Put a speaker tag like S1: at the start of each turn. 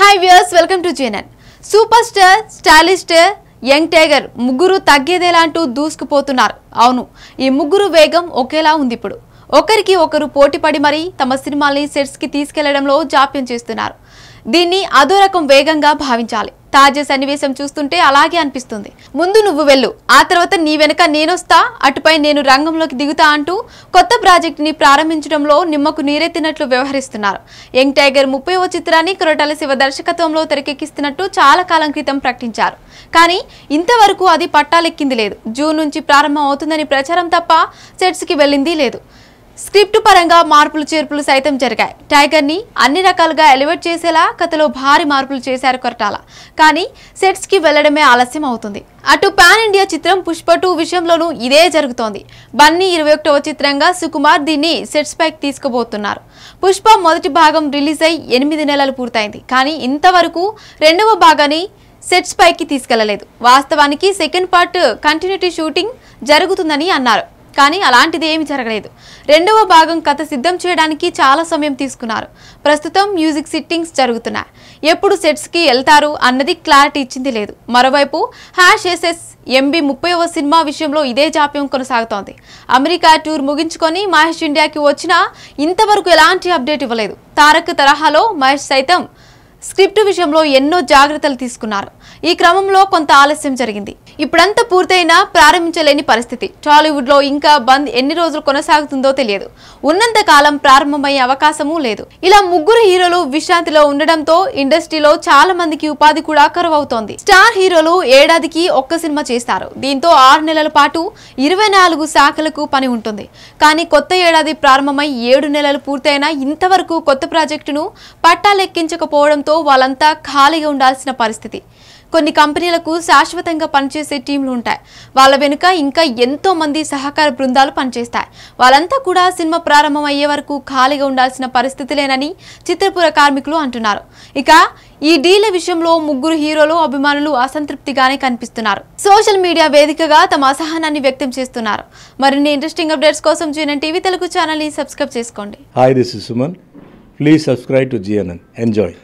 S1: hi viewers welcome to GNN super star stylist young tiger ముగ్గురు తగ్గేదేలా అంటూ దూసుకుపోతున్నారు అవును ఈ ముగ్గురు వేగం ఒకేలా ఉంది ఇప్పుడు ఒకరికి ఒకరు పోటీపడి మరీ తమ సినిమాల్ని సెట్స్కి తీసుకెళ్లడంలో జాప్యం చేస్తున్నారు దీన్ని అదో రకం వేగంగా భావించాలి తాజా సన్నివేశం చూస్తుంటే అలాగే అనిపిస్తుంది ముందు నువ్వు వెళ్ళు ఆ తర్వాత నీ వెనక నేనొస్తా అటుపై నేను రంగంలోకి దిగుతా అంటూ కొత్త ప్రాజెక్టుని ప్రారంభించడంలో నిమ్మకు నీరెత్తినట్లు వ్యవహరిస్తున్నారు యంగ్ టైగర్ ముప్పైవ చిత్రాన్ని కొరటాల శివ దర్శకత్వంలో తెరకెక్కిస్తున్నట్టు చాలా కాలం క్రితం ప్రకటించారు కానీ ఇంతవరకు అది పట్టాలెక్కింది లేదు జూన్ నుంచి ప్రారంభం అవుతుందని ప్రచారం తప్ప సెట్స్కి వెళ్ళింది లేదు స్క్రిప్ట్ పరంగా మార్పులు చేర్పులు సైతం జరిగాయి టైగర్ ని అన్ని రకాలుగా ఎలివేట్ చేసేలా కథలో భారీ మార్పులు చేశారు కొరటాల కానీ సెట్స్ కి వెళ్లడమే ఆలస్యం అవుతుంది అటు పాన్ ఇండియా చిత్రం పుష్ప టూ విషయంలోనూ ఇదే జరుగుతోంది బన్నీ ఇరవై ఒకటవ చిత్రంగా సుకుమార్ దీన్ని సెట్స్ పైకి తీసుకుపోతున్నారు పుష్ప మొదటి భాగం రిలీజ్ అయి ఎనిమిది నెలలు పూర్తయింది కానీ ఇంతవరకు రెండవ భాగాన్ని సెట్స్ పైకి తీసుకెళ్లలేదు వాస్తవానికి సెకండ్ పార్ట్ కంటిన్యూటీ షూటింగ్ జరుగుతుందని అన్నారు కానీ అలాంటిది ఏమి జరగలేదు రెండవ భాగం కథ సిద్ధం చేయడానికి చాలా సమయం తీసుకున్నారు ప్రస్తుతం మ్యూజిక్ సిట్టింగ్స్ జరుగుతున్నాయి ఎప్పుడు సెట్స్కి వెళ్తారు అన్నది క్లారిటీ ఇచ్చింది లేదు మరోవైపు హ్యాష్ ఎస్ఎస్ ఎంబీ ముప్పైవ సినిమా విషయంలో ఇదే జాప్యం కొనసాగుతోంది అమెరికా టూర్ ముగించుకొని మహేష్ ఇండియాకి వచ్చినా ఇంతవరకు ఎలాంటి అప్డేట్ ఇవ్వలేదు తారక్ తరహాలో మహేష్ సైతం స్క్రిప్ట్ విషయంలో ఎన్నో జాగ్రత్తలు తీసుకున్నారు ఈ క్రమంలో కొంత ఆలస్యం జరిగింది ఇప్పుడంతా పూర్తయినా ప్రారంభించలేని పరిస్థితి టాలీవుడ్ లో ఇంకా బంద్ ఎన్ని రోజులు కొనసాగుతుందో తెలియదు ఉన్నంత కాలం ప్రారంభమయ్యే అవకాశమూ లేదు ఇలా ముగ్గురు హీరోలు విశ్రాంతిలో ఉండడంతో ఇండస్ట్రీలో చాలా మందికి ఉపాధి కూడా కరువవుతోంది స్టార్ హీరోలు ఏడాదికి ఒక్క సినిమా చేస్తారు దీంతో ఆరు నెలల పాటు ఇరవై నాలుగు శాఖలకు పని ఉంటుంది కానీ కొత్త ఏడాది ప్రారంభమై ఏడు నెలలు పూర్తయినా ఇంతవరకు కొత్త ప్రాజెక్టును పట్టాలెక్కించకపోవడంతో కావడంతో వాళ్ళంతా ఖాళీగా ఉండాల్సిన పరిస్థితి కొన్ని కంపెనీలకు శాశ్వతంగా పనిచేసే టీంలు ఉంటాయి వాళ్ళ వెనుక ఇంకా ఎంతో మంది సహకార బృందాలు పనిచేస్తాయి వాళ్ళంతా కూడా సినిమా ప్రారంభం అయ్యే వరకు ఖాళీగా ఉండాల్సిన పరిస్థితులేనని చిత్రపుర కార్మికులు అంటున్నారు ఇక ఈ డీల విషయంలో ముగ్గురు హీరోలు అభిమానులు అసంతృప్తిగానే కనిపిస్తున్నారు సోషల్ మీడియా వేదికగా తమ అసహనాన్ని వ్యక్తం చేస్తున్నారు మరిన్ని ఇంట్రెస్టింగ్ అప్డేట్స్ కోసం జీఎన్ఎన్ టీవీ తెలుగు ఛానల్ని సబ్స్క్రైబ్ చేసుకోండి hi this is Suman please subscribe to GNN enjoy